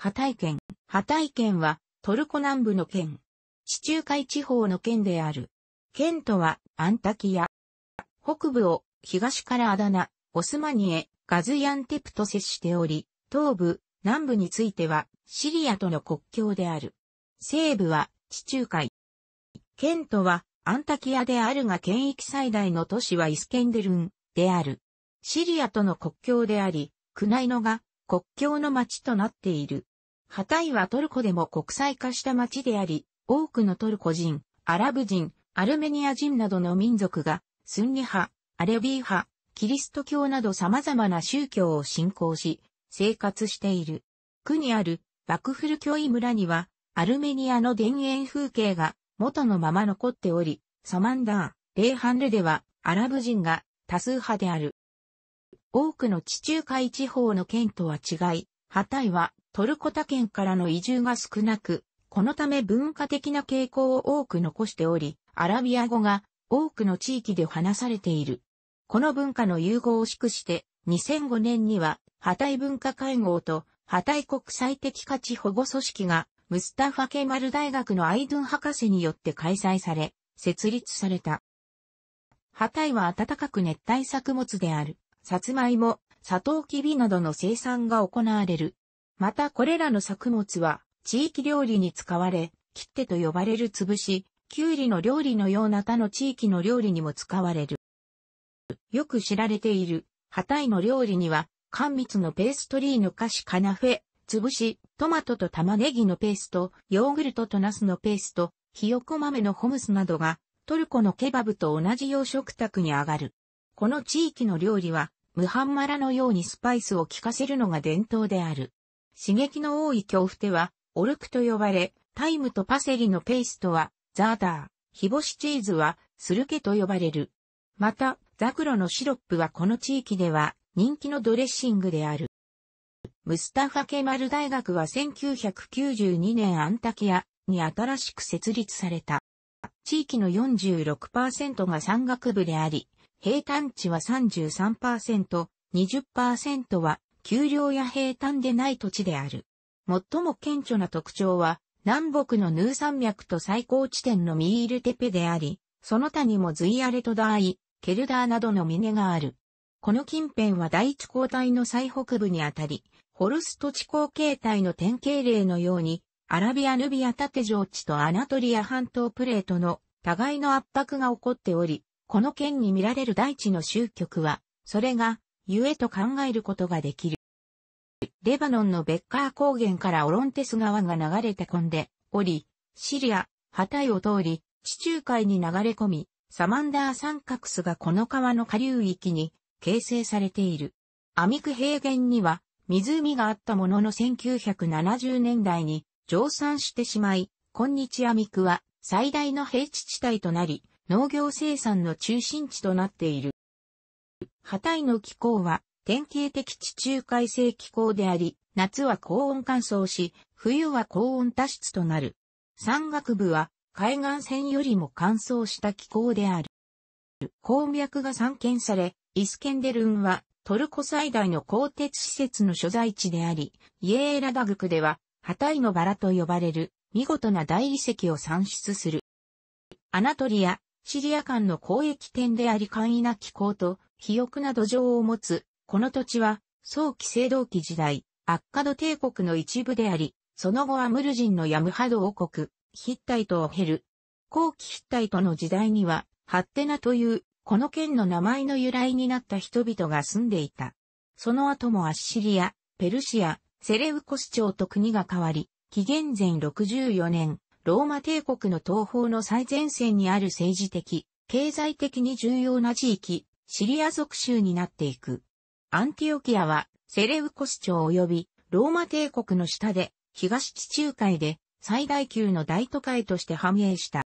ハタイ県。ハタイ県は、トルコ南部の県。地中海地方の県である。県とは、アンタキヤ。北部を、東からアダナ、オスマニエ、ガズヤンテプと接しており、東部、南部については、シリアとの国境である。西部は、地中海。県とは、アンタキヤであるが県域最大の都市はイスケンデルンである。シリアとの国境であり、クナイノが国境の町となっている。ハタイはトルコでも国際化した町であり、多くのトルコ人、アラブ人、アルメニア人などの民族が、スンニ派、アレビー派、キリスト教など様々な宗教を信仰し、生活している。区にあるバクフル教イ村には、アルメニアの田園風景が元のまま残っており、サマンダー、レイハンルではアラブ人が多数派である。多くの地中海地方の県とは違い、ハタイはトルコ他県からの移住が少なく、このため文化的な傾向を多く残しており、アラビア語が多くの地域で話されている。この文化の融合を祝して、2005年には、ハタイ文化会合と、ハタイ国際的価値保護組織が、ムスタファ・ケマル大学のアイドゥン博士によって開催され、設立された。ハタイは暖かく熱帯作物である、サツマイモ、サトウキビなどの生産が行われる、またこれらの作物は地域料理に使われ、切手と呼ばれる潰し、きゅうりの料理のような他の地域の料理にも使われる。よく知られている、ハタイの料理には、甘蜜のペーストリーの菓子カナフェ、潰し、トマトと玉ねぎのペースト、ヨーグルトとナスのペースト、ひよこ豆のホムスなどが、トルコのケバブと同じ洋食卓に上がる。この地域の料理は、ムハンマラのようにスパイスを効かせるのが伝統である。刺激の多い恐怖手は、オルクと呼ばれ、タイムとパセリのペーストは、ザーダー、日干しチーズは、スルケと呼ばれる。また、ザクロのシロップはこの地域では、人気のドレッシングである。ムスタファ・ケマル大学は1992年アンタキアに新しく設立された。地域の46%が山岳部であり、平坦地は33%、20%は丘陵や平坦でない土地である。最も顕著な特徴は、南北のヌー山脈と最高地点のミールテペであり、その他にもズイアレトダーイ、ケルダーなどの峰がある。この近辺は第一交代の最北部にあたり、ホルスト地高形態の典型例のように、アラビア・ヌビア縦上地とアナトリア半島プレートの互いの圧迫が起こっており、この県に見られる大地の集局は、それが、ゆえと考えることができる。レバノンのベッカー高原からオロンテス川が流れて込んでおり、シリア、ハタイを通り、地中海に流れ込み、サマンダー三角巣がこの川の下流域に形成されている。アミク平原には湖があったものの1970年代に蒸散してしまい、今日アミクは最大の平地地帯となり、農業生産の中心地となっている。ハタイの気候は典型的地中海性気候であり、夏は高温乾燥し、冬は高温多湿となる。山岳部は海岸線よりも乾燥した気候である。鉱脈が散見され、イスケンデルンはトルコ最大の鋼鉄施設の所在地であり、イエーラダグクでは、ハタイのバラと呼ばれる見事な大理石を産出する。アナトリア、シリア間の交易点であり簡易な気候と肥沃な土壌を持つこの土地は、早期青銅器時代、アッカド帝国の一部であり、その後はムル人のヤムハド王国、ヒッタイトを経る。後期ヒッタイトの時代には、ハッテナという、この県の名前の由来になった人々が住んでいた。その後もアッシリア、ペルシア、セレウコス朝と国が変わり、紀元前64年、ローマ帝国の東方の最前線にある政治的、経済的に重要な地域、シリア属州になっていく。アンティオキアはセレウコス朝及びローマ帝国の下で東地中海で最大級の大都会として繁栄した。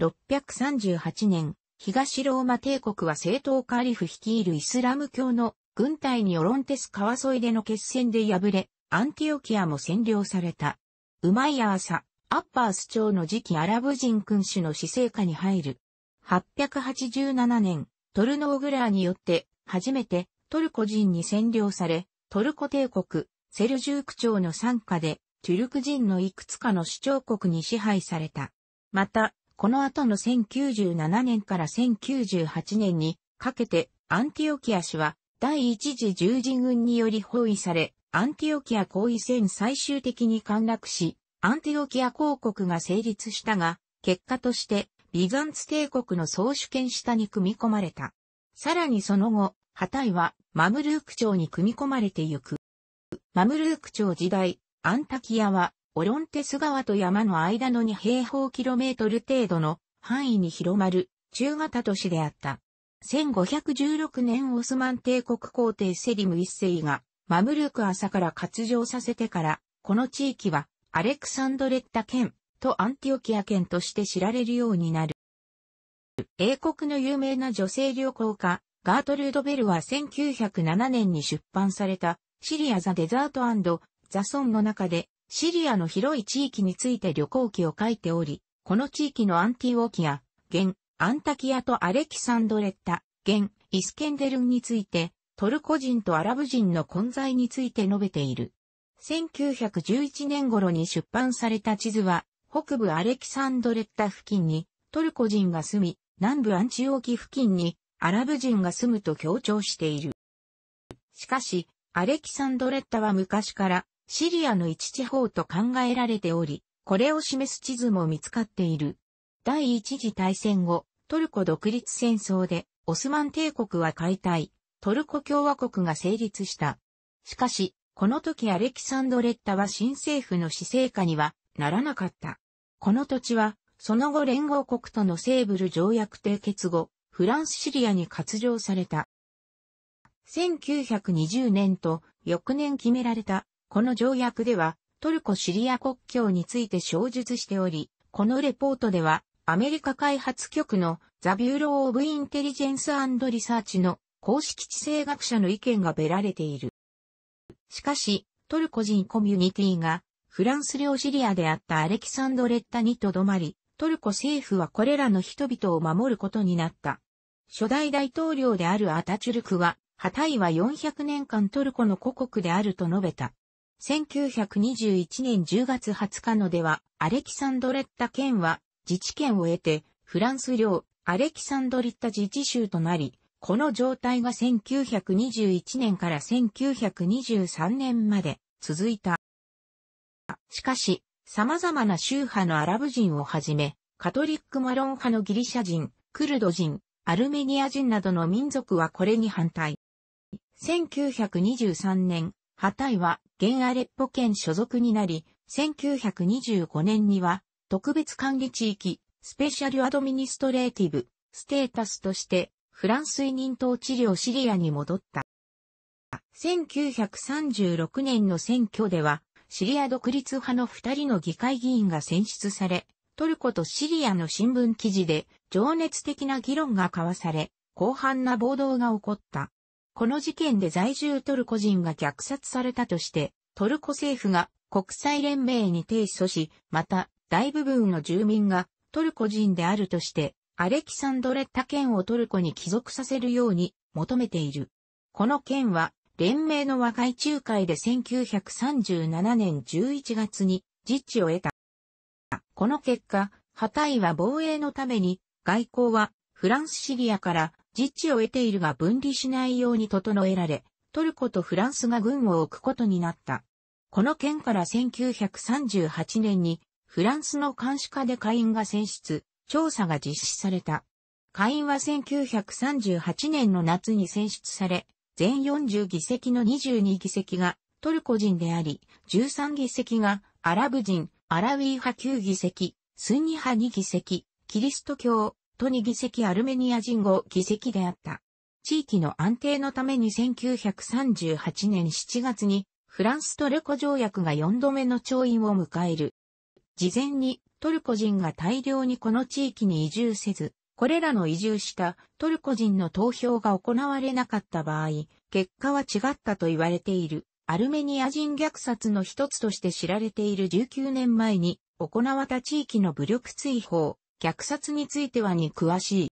638年、東ローマ帝国は正統カリフ率いるイスラム教の軍隊にオロンテス川沿いでの決戦で敗れ、アンティオキアも占領された。ウマイヤーサ、アッパース朝の次期アラブ人君主の死生下に入る。887年、トルノーグラーによって初めてトルコ人に占領され、トルコ帝国、セルジューク朝の参加で、トゥルク人のいくつかの主張国に支配された。また、この後の1097年から1098年にかけて、アンティオキア氏は第一次十字軍により包囲され、アンティオキア行為戦最終的に陥落し、アンティオキア公国が成立したが、結果としてビザンツ帝国の総主権下に組み込まれた。さらにその後、ハタイはマムルーク朝に組み込まれてゆく。マムルーク朝時代、アンタキアは、オロンテス川と山の間の2平方キロメートル程度の範囲に広まる中型都市であった。1516年オスマン帝国皇帝セリム一世がマムルーク朝から割上させてから、この地域はアレクサンドレッタ県とアンティオキア県として知られるようになる。英国の有名な女性旅行家、ガートルード・ベルは1907年に出版されたシリア・ザ・デザートザ・ソンの中でシリアの広い地域について旅行記を書いており、この地域のアンティオーキア、現、アンタキアとアレキサンドレッタ、現、イスケンデルンについて、トルコ人とアラブ人の混在について述べている。1911年頃に出版された地図は、北部アレキサンドレッタ付近に、トルコ人が住み、南部アンチオーキ付近に、アラブ人が住むと強調している。しかし、アレキサンドレッタは昔からシリアの一地方と考えられており、これを示す地図も見つかっている。第一次大戦後、トルコ独立戦争でオスマン帝国は解体、トルコ共和国が成立した。しかし、この時アレキサンドレッタは新政府の施政下にはならなかった。この土地は、その後連合国とのセーブル条約締結後、フランスシリアに割譲された。1920年と翌年決められた、この条約では、トルコシリア国境について詳述しており、このレポートでは、アメリカ開発局のザ・ビューロー・オブ・インテリジェンス・アンド・リサーチの公式地政学者の意見がべられている。しかし、トルコ人コミュニティがフランス領シリアであったアレキサンドレッタにとどまり、トルコ政府はこれらの人々を守ることになった。初代大統領であるアタチュルクは、ハタイは400年間トルコの故国であると述べた。1921年10月20日のでは、アレキサンドレッタ県は自治権を得て、フランス領アレキサンドリッタ自治州となり、この状態が1921年から1923年まで続いた。しかし、様々な宗派のアラブ人をはじめ、カトリックマロン派のギリシャ人、クルド人、アルメニア人などの民族はこれに反対。1923年、ハタイは現アレッポ県所属になり、1925年には特別管理地域、スペシャルアドミニストレーティブ、ステータスとしてフランス委任統治領シリアに戻った。1936年の選挙では、シリア独立派の二人の議会議員が選出され、トルコとシリアの新聞記事で情熱的な議論が交わされ、広範な暴動が起こった。この事件で在住トルコ人が虐殺されたとして、トルコ政府が国際連盟に提訴し、また大部分の住民がトルコ人であるとして、アレキサンドレッタ県をトルコに帰属させるように求めている。この件は、連盟の和解仲介で1937年11月に実地を得た。この結果、ハタイは防衛のために、外交はフランスシリアから自治を得ているが分離しないように整えられ、トルコとフランスが軍を置くことになった。この件から1938年にフランスの監視下で会員が選出、調査が実施された。会員は1938年の夏に選出され、全40議席の22議席がトルコ人であり、13議席がアラブ人、アラウィー派9議席、スンニ派2議席、キリスト教、ト2議席アルメニア人5議席であった。地域の安定のために1938年7月にフランストルコ条約が4度目の調印を迎える。事前にトルコ人が大量にこの地域に移住せず、これらの移住したトルコ人の投票が行われなかった場合、結果は違ったと言われている。アルメニア人虐殺の一つとして知られている19年前に行われた地域の武力追放、虐殺についてはに詳しい。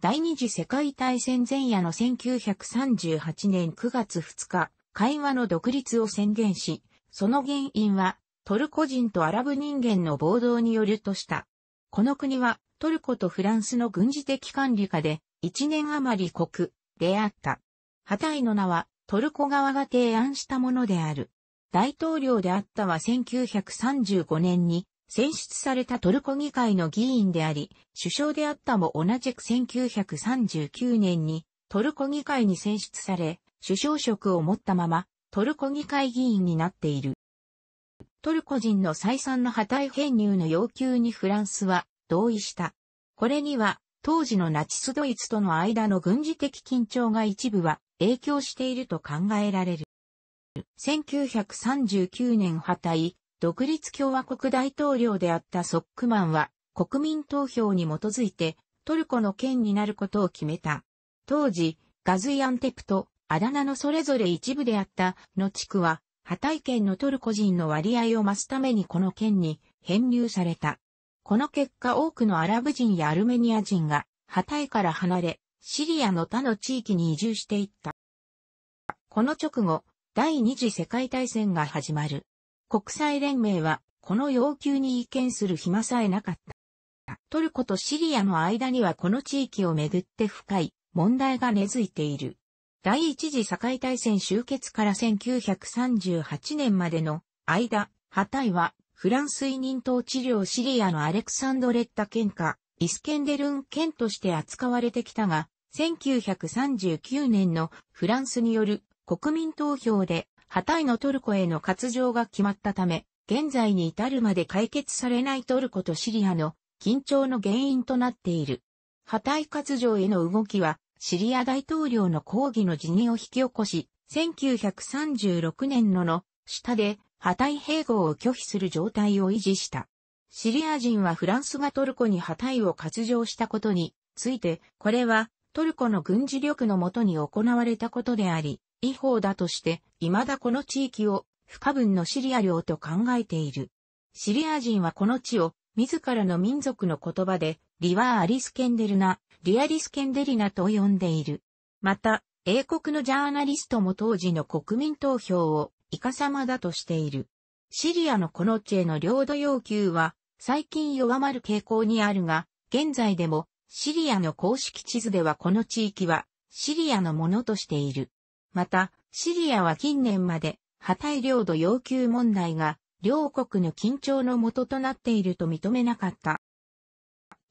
第二次世界大戦前夜の1938年9月2日、会話の独立を宣言し、その原因はトルコ人とアラブ人間の暴動によるとした。この国はトルコとフランスの軍事的管理下で1年余り国であった。ハタイの名はトルコ側が提案したものである。大統領であったは1935年に選出されたトルコ議会の議員であり、首相であったも同じく1939年にトルコ議会に選出され、首相職を持ったままトルコ議会議員になっている。トルコ人の再三の破壊編入の要求にフランスは同意した。これには当時のナチスドイツとの間の軍事的緊張が一部は影響していると考えられる。1939年破体、独立共和国大統領であったソックマンは、国民投票に基づいて、トルコの県になることを決めた。当時、ガズイアンテプとアダナのそれぞれ一部であったの地区は、ハタイ県のトルコ人の割合を増すためにこの県に編入された。この結果多くのアラブ人やアルメニア人がハタイから離れ、シリアの他の地域に移住していった。この直後、第二次世界大戦が始まる。国際連盟は、この要求に意見する暇さえなかった。トルコとシリアの間にはこの地域をめぐって深い問題が根付いている。第一次世界大戦終結から1938年までの間、ハタイはフランス委任統治領シリアのアレクサンドレッタ県下、イスケンデルン県として扱われてきたが、1939年のフランスによる国民投票で、ハタイのトルコへの割譲が決まったため、現在に至るまで解決されないトルコとシリアの緊張の原因となっている。ハタイ割譲への動きは、シリア大統領の抗議の辞任を引き起こし、1936年のの下で、ハタイ併合を拒否する状態を維持した。シリア人はフランスがトルコにハタイを割譲したことについて、これはトルコの軍事力のもとに行われたことであり、違法だとして、未だこの地域を不可分のシリア領と考えている。シリア人はこの地を自らの民族の言葉で、リワー・アリスケンデルナ、リアリスケンデリナと呼んでいる。また、英国のジャーナリストも当時の国民投票をイカ様だとしている。シリアのこの地への領土要求は最近弱まる傾向にあるが、現在でもシリアの公式地図ではこの地域はシリアのものとしている。また、シリアは近年まで、破壊領土要求問題が、両国の緊張のもととなっていると認めなかった。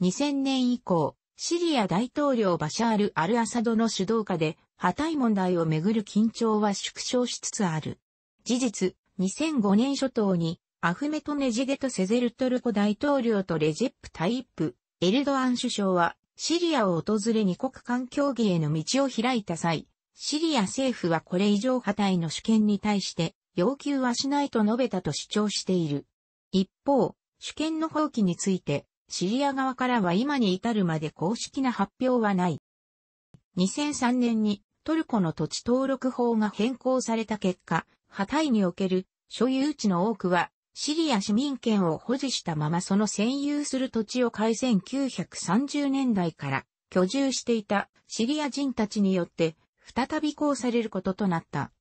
2000年以降、シリア大統領バシャール・アル・アサドの主導下で、破壊問題をめぐる緊張は縮小しつつある。事実、2005年初頭に、アフメトネジゲト・セゼルトルコ大統領とレジェップ・タイップ、エルドアン首相は、シリアを訪れ二国間協議への道を開いた際、シリア政府はこれ以上破体の主権に対して要求はしないと述べたと主張している。一方、主権の放棄について、シリア側からは今に至るまで公式な発表はない。2003年にトルコの土地登録法が変更された結果、破体における所有地の多くはシリア市民権を保持したままその占有する土地を改1930年代から居住していたシリア人たちによって再び行されることとなった。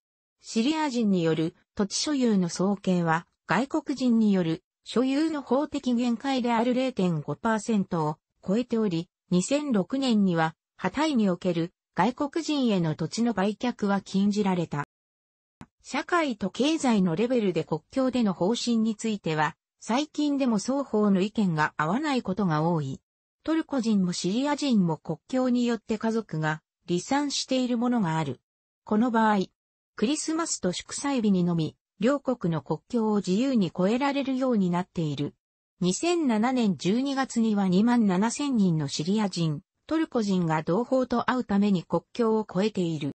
シリア人による土地所有の総計は外国人による所有の法的限界である0.5%を超えており、2006年には、ハタイにおける外国人への土地の売却は禁じられた。社会と経済のレベルで国境での方針については、最近でも双方の意見が合わないことが多い。トルコ人もシリア人も国境によって家族が離散しているものがある。この場合、クリスマスと祝祭日にのみ、両国の国境を自由に越えられるようになっている。2007年12月には2万7千人のシリア人、トルコ人が同胞と会うために国境を越えている。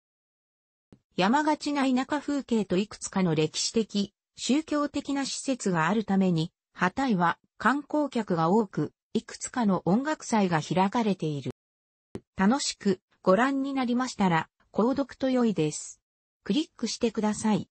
山がちな田舎風景といくつかの歴史的、宗教的な施設があるために、ハタイは観光客が多く、いくつかの音楽祭が開かれている。楽しくご覧になりましたら、購読と良いです。クリックしてください。